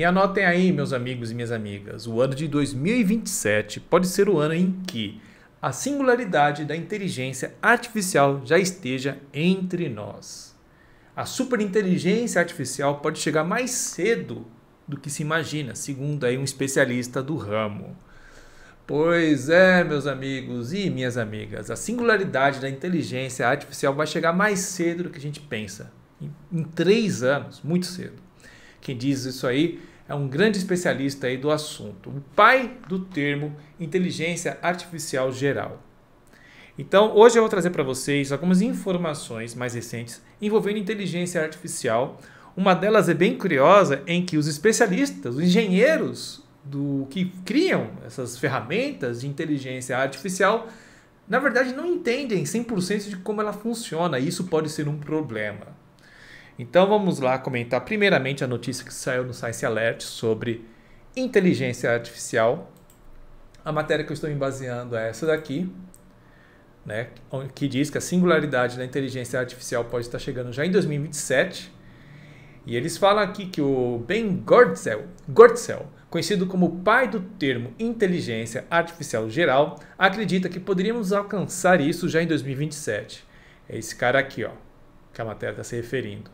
E anotem aí, meus amigos e minhas amigas, o ano de 2027 pode ser o ano em que a singularidade da inteligência artificial já esteja entre nós. A superinteligência artificial pode chegar mais cedo do que se imagina, segundo aí um especialista do ramo. Pois é, meus amigos e minhas amigas, a singularidade da inteligência artificial vai chegar mais cedo do que a gente pensa. Em, em três anos, muito cedo. Quem diz isso aí é um grande especialista aí do assunto, o pai do termo inteligência artificial geral. Então, hoje eu vou trazer para vocês algumas informações mais recentes envolvendo inteligência artificial. Uma delas é bem curiosa, em que os especialistas, os engenheiros do que criam essas ferramentas de inteligência artificial, na verdade não entendem 100% de como ela funciona, e isso pode ser um problema. Então vamos lá comentar primeiramente a notícia que saiu no Science Alert sobre inteligência artificial. A matéria que eu estou me baseando é essa daqui, né, que diz que a singularidade da inteligência artificial pode estar chegando já em 2027. E eles falam aqui que o Ben Gortzel, Gortzel conhecido como pai do termo inteligência artificial geral, acredita que poderíamos alcançar isso já em 2027. É esse cara aqui, ó, que a matéria está se referindo.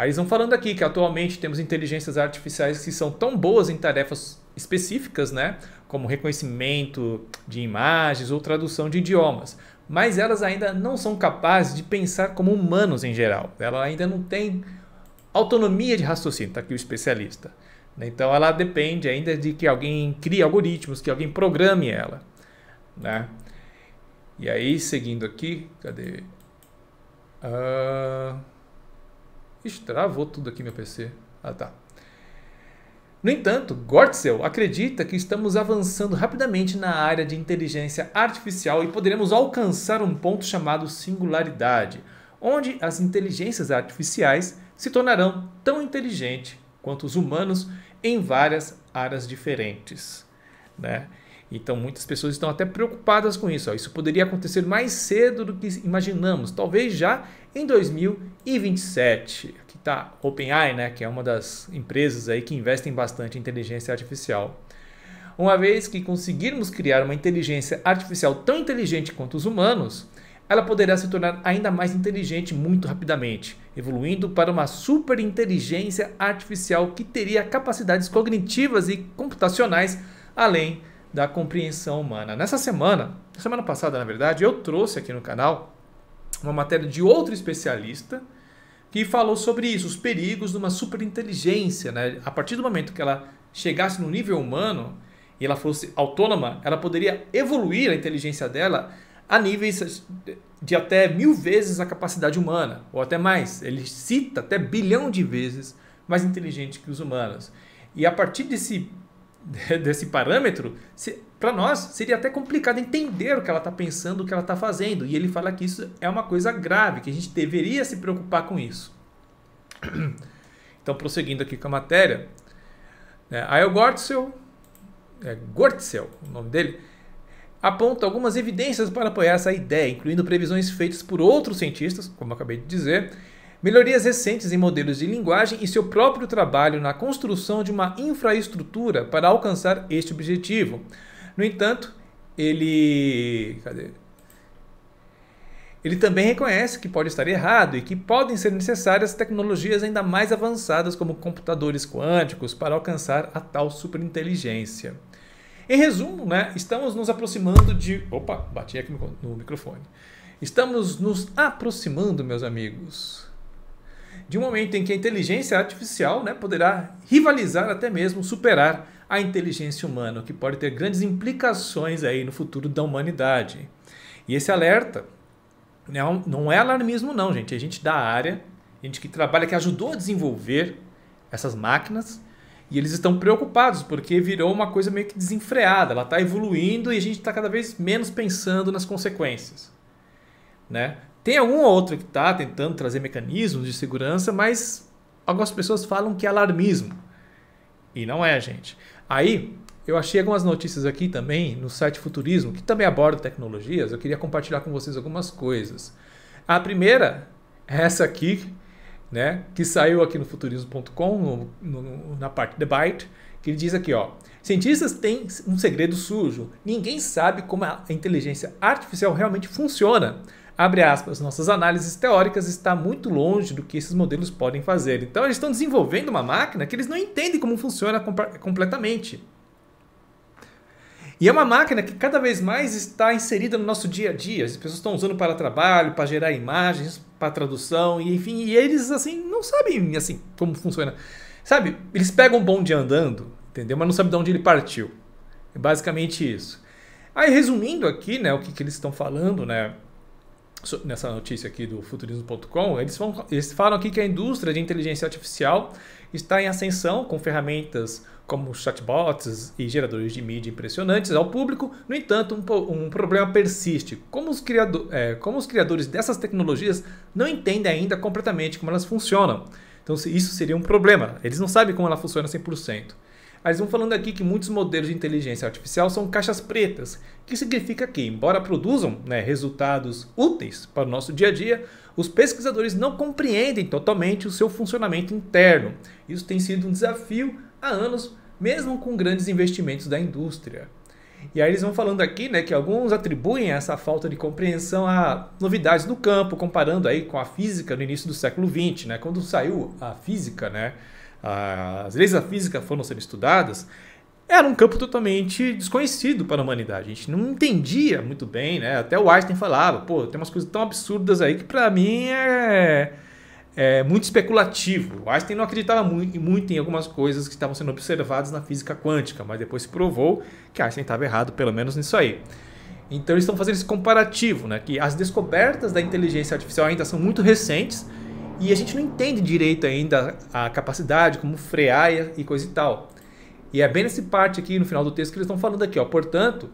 Aí eles vão falando aqui que atualmente temos inteligências artificiais que são tão boas em tarefas específicas, né? Como reconhecimento de imagens ou tradução de idiomas. Mas elas ainda não são capazes de pensar como humanos em geral. Ela ainda não tem autonomia de raciocínio, tá aqui o especialista. Né? Então ela depende ainda de que alguém crie algoritmos, que alguém programe ela. Né? E aí, seguindo aqui, cadê? Uh... Estravou tudo aqui meu PC. Ah, tá. No entanto, Gortzel acredita que estamos avançando rapidamente na área de inteligência artificial e poderemos alcançar um ponto chamado singularidade, onde as inteligências artificiais se tornarão tão inteligentes quanto os humanos em várias áreas diferentes. Né? Então muitas pessoas estão até preocupadas com isso. Ó. Isso poderia acontecer mais cedo do que imaginamos, talvez já em 2027. Aqui está OpenAI, né, que é uma das empresas aí que investem bastante em inteligência artificial. Uma vez que conseguirmos criar uma inteligência artificial tão inteligente quanto os humanos, ela poderá se tornar ainda mais inteligente muito rapidamente, evoluindo para uma super inteligência artificial que teria capacidades cognitivas e computacionais além da compreensão humana. Nessa semana, semana passada, na verdade, eu trouxe aqui no canal uma matéria de outro especialista que falou sobre isso, os perigos de uma superinteligência, né? A partir do momento que ela chegasse no nível humano e ela fosse autônoma, ela poderia evoluir a inteligência dela a níveis de até mil vezes a capacidade humana, ou até mais. Ele cita até bilhão de vezes mais inteligente que os humanos. E a partir desse desse parâmetro, para nós seria até complicado entender o que ela está pensando, o que ela está fazendo. E ele fala que isso é uma coisa grave, que a gente deveria se preocupar com isso. Então, prosseguindo aqui com a matéria, né, Ael Gortzel, é, Gortzel, o nome dele, aponta algumas evidências para apoiar essa ideia, incluindo previsões feitas por outros cientistas, como eu acabei de dizer, Melhorias recentes em modelos de linguagem e seu próprio trabalho na construção de uma infraestrutura para alcançar este objetivo. No entanto, ele. Cadê? Ele também reconhece que pode estar errado e que podem ser necessárias tecnologias ainda mais avançadas, como computadores quânticos, para alcançar a tal superinteligência. Em resumo, né, estamos nos aproximando de. Opa, bati aqui no microfone. Estamos nos aproximando, meus amigos, de um momento em que a inteligência artificial né, poderá rivalizar, até mesmo superar a inteligência humana, o que pode ter grandes implicações aí no futuro da humanidade. E esse alerta não, né, não é alarmismo, não, gente. É gente da área, gente que trabalha, que ajudou a desenvolver essas máquinas. E eles estão preocupados porque virou uma coisa meio que desenfreada. Ela está evoluindo e a gente está cada vez menos pensando nas consequências. Né? Tem algum outro que está tentando trazer mecanismos de segurança, mas algumas pessoas falam que é alarmismo. E não é, gente. Aí, eu achei algumas notícias aqui também no site Futurismo, que também aborda tecnologias. Eu queria compartilhar com vocês algumas coisas. A primeira é essa aqui, né, que saiu aqui no futurismo.com, na parte de Byte, que ele diz aqui, ó, cientistas têm um segredo sujo. Ninguém sabe como a inteligência artificial realmente funciona abre aspas, nossas análises teóricas está muito longe do que esses modelos podem fazer. Então eles estão desenvolvendo uma máquina que eles não entendem como funciona completamente. E é uma máquina que cada vez mais está inserida no nosso dia a dia. As pessoas estão usando para trabalho, para gerar imagens, para tradução, e enfim, e eles assim não sabem assim como funciona. Sabe? Eles pegam um dia andando, entendeu? Mas não sabem de onde ele partiu. É basicamente isso. Aí resumindo aqui, né, o que, que eles estão falando, né? nessa notícia aqui do futurismo.com, eles, vão, eles falam aqui que a indústria de inteligência artificial está em ascensão com ferramentas como chatbots e geradores de mídia impressionantes ao público. No entanto, um, um problema persiste. Como os, criado é, como os criadores dessas tecnologias não entendem ainda completamente como elas funcionam. Então, isso seria um problema. Eles não sabem como ela funciona 100%. Eles vão falando aqui que muitos modelos de inteligência artificial são caixas pretas, que significa que, embora produzam né, resultados úteis para o nosso dia a dia, os pesquisadores não compreendem totalmente o seu funcionamento interno. Isso tem sido um desafio há anos, mesmo com grandes investimentos da indústria. E aí eles vão falando aqui, né, que alguns atribuem essa falta de compreensão a novidades do campo, comparando aí com a física no início do século XX, né, quando saiu a física, né, as leis da física foram sendo estudadas, era um campo totalmente desconhecido para a humanidade. A gente não entendia muito bem, né? Até o Einstein falava, pô, tem umas coisas tão absurdas aí que para mim é, é, muito especulativo. O Einstein não acreditava muito, muito em algumas coisas que estavam sendo observadas na física quântica, mas depois se provou que Einstein estava errado, pelo menos nisso aí. Então eles estão fazendo esse comparativo, né? Que as descobertas da inteligência artificial ainda são muito recentes e a gente não entende direito ainda a capacidade, como frear e coisa e tal. E é bem nessa parte aqui, no final do texto, que eles estão falando aqui, ó. Portanto,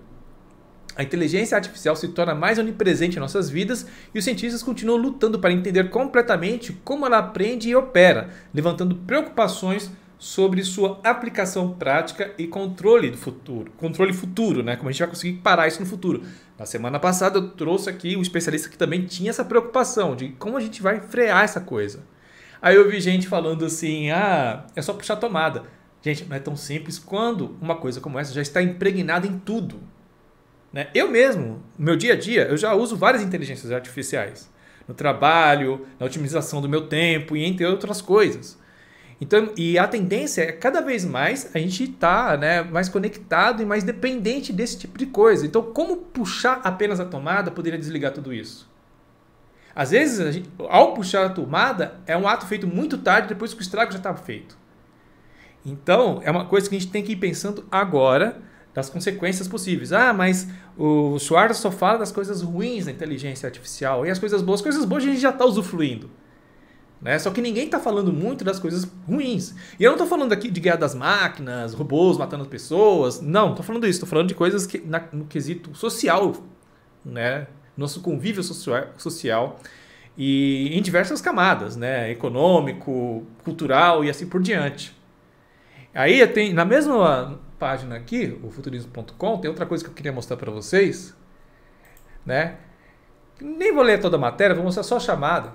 a inteligência artificial se torna mais onipresente em nossas vidas e os cientistas continuam lutando para entender completamente como ela aprende e opera, levantando preocupações sobre sua aplicação prática e controle do futuro, controle futuro, né? Como a gente vai conseguir parar isso no futuro. Na semana passada eu trouxe aqui um especialista que também tinha essa preocupação de como a gente vai frear essa coisa. Aí eu vi gente falando assim: ah, é só puxar a tomada. Gente, não é tão simples quando uma coisa como essa já está impregnada em tudo. Né? Eu mesmo, no meu dia a dia, eu já uso várias inteligências artificiais. No trabalho, na otimização do meu tempo e entre outras coisas. Então, e a tendência é cada vez mais a gente tá, né, mais conectado e mais dependente desse tipo de coisa. Então, como puxar apenas a tomada poderia desligar tudo isso? Às vezes, gente, ao puxar a tomada, é um ato feito muito tarde, depois que o estrago já estava feito. Então, é uma coisa que a gente tem que ir pensando agora das consequências possíveis. Ah, mas o Schwartz só fala das coisas ruins da inteligência artificial e as coisas boas. As coisas boas a gente já está usufruindo. Né? Só que ninguém está falando muito das coisas ruins. E eu não estou falando aqui de guerra das máquinas, robôs matando pessoas. Não, estou falando isso. Estou falando de coisas que, na, no quesito social, né? nosso convívio social, social e em diversas camadas, né? econômico, cultural e assim por diante. Aí tem na mesma página aqui, o futurismo.com, tem outra coisa que eu queria mostrar para vocês, né? Nem vou ler toda a matéria, vou mostrar só a chamada.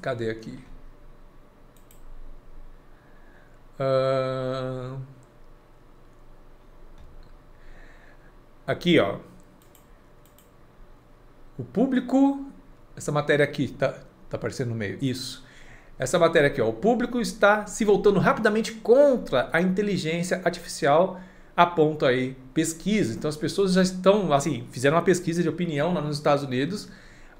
Cadê aqui? Uh... Aqui, ó. O público. Essa matéria aqui tá, tá aparecendo no meio. Isso. Essa matéria aqui, ó. O público está se voltando rapidamente contra a inteligência artificial, aponta aí pesquisa. Então as pessoas já estão, assim, fizeram uma pesquisa de opinião lá nos Estados Unidos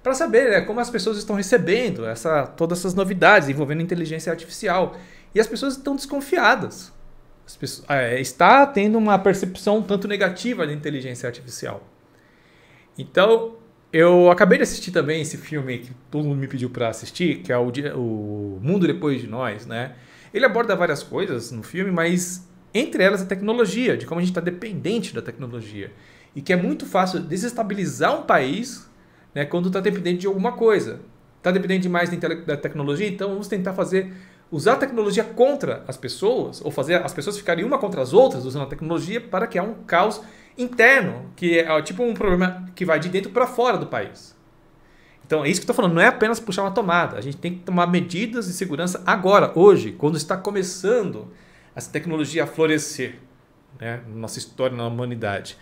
para saber né, como as pessoas estão recebendo essa, todas essas novidades envolvendo inteligência artificial. E as pessoas estão desconfiadas. Pessoas, é, está tendo uma percepção um tanto negativa da inteligência artificial. Então, eu acabei de assistir também esse filme que todo mundo me pediu para assistir, que é o, o Mundo Depois de Nós, né? Ele aborda várias coisas no filme, mas entre elas a tecnologia, de como a gente está dependente da tecnologia. E que é muito fácil desestabilizar um país né, quando está dependente de alguma coisa. Está dependente demais da tecnologia, então vamos tentar fazer usar a tecnologia contra as pessoas, ou fazer as pessoas ficarem uma contra as outras usando a tecnologia para criar um caos interno, que é tipo um problema que vai de dentro para fora do país. Então é isso que eu estou falando, não é apenas puxar uma tomada. A gente tem que tomar medidas de segurança agora, hoje, quando está começando essa tecnologia a florescer né? na nossa história, na humanidade.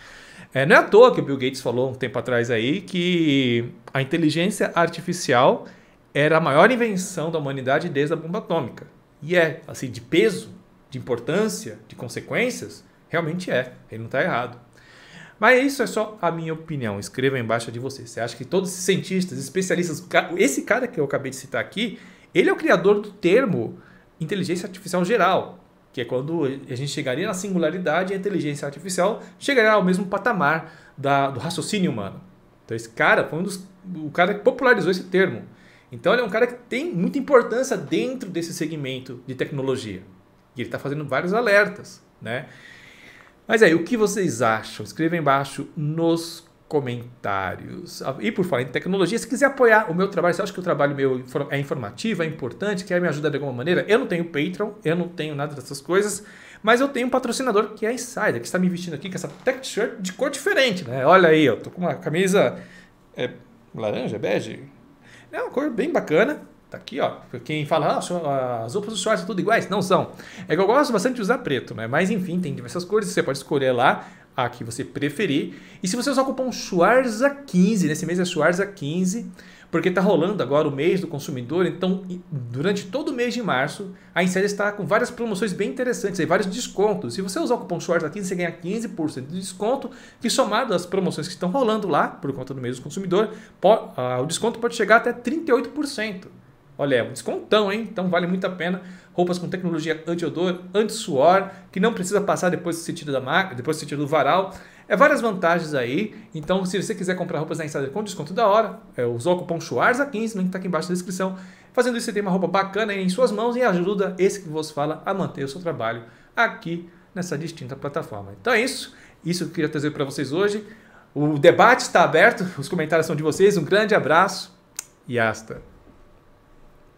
É, não é à toa que o Bill Gates falou um tempo atrás aí que a inteligência artificial era a maior invenção da humanidade desde a bomba atômica. E é, assim, de peso, de importância, de consequências, realmente é. Ele não está errado. Mas é isso é só a minha opinião. Escreva embaixo de você. Você acha que todos esses cientistas, especialistas, esse cara que eu acabei de citar aqui, ele é o criador do termo inteligência artificial geral que é quando a gente chegaria na singularidade, a inteligência artificial chegaria ao mesmo patamar da, do raciocínio humano. Então esse cara foi um dos, o cara que popularizou esse termo. Então ele é um cara que tem muita importância dentro desse segmento de tecnologia. E ele está fazendo vários alertas, né? Mas aí, o que vocês acham? Escrevam embaixo nos comentários. Ah, e por falar em tecnologia, se quiser apoiar o meu trabalho, se acha que o trabalho meu é informativo, é importante, quer me ajudar de alguma maneira, eu não tenho Patreon, eu não tenho nada dessas coisas, mas eu tenho um patrocinador que é a Insider, que está me vestindo aqui com essa tech shirt de cor diferente, né? Olha aí, eu tô com uma camisa é, laranja, bege, é uma cor bem bacana. Tá aqui, ó. Quem fala, ah, as roupas do shorts são tudo iguais? Não são. É que eu gosto bastante de usar preto, né? Mas enfim, tem diversas cores, você pode escolher lá a que você preferir. E se você usar o cupom SUARZA15, nesse mês é SUARZA15, porque está rolando agora o mês do consumidor, então durante todo o mês de março, a Insider está com várias promoções bem interessantes, aí, vários descontos. Se você usar o cupom SUARZA15, você ganha 15% de desconto, que somado às promoções que estão rolando lá, por conta do mês do consumidor, pode, ah, o desconto pode chegar até 38%. Olha, é um descontão, hein? Então vale muito a pena. Roupas com tecnologia anti-odor, anti-suor, que não precisa passar depois do sentido da máquina, depois do sentido do varal. É várias vantagens aí. Então, se você quiser comprar roupas na Insider com desconto da hora, é, usa o cupom Schwarza15, link está aqui embaixo na descrição. Fazendo isso, você tem uma roupa bacana em suas mãos e ajuda esse que vos fala a manter o seu trabalho aqui nessa distinta plataforma. Então é isso. Isso que eu queria trazer para vocês hoje. O debate está aberto, os comentários são de vocês. Um grande abraço e hasta!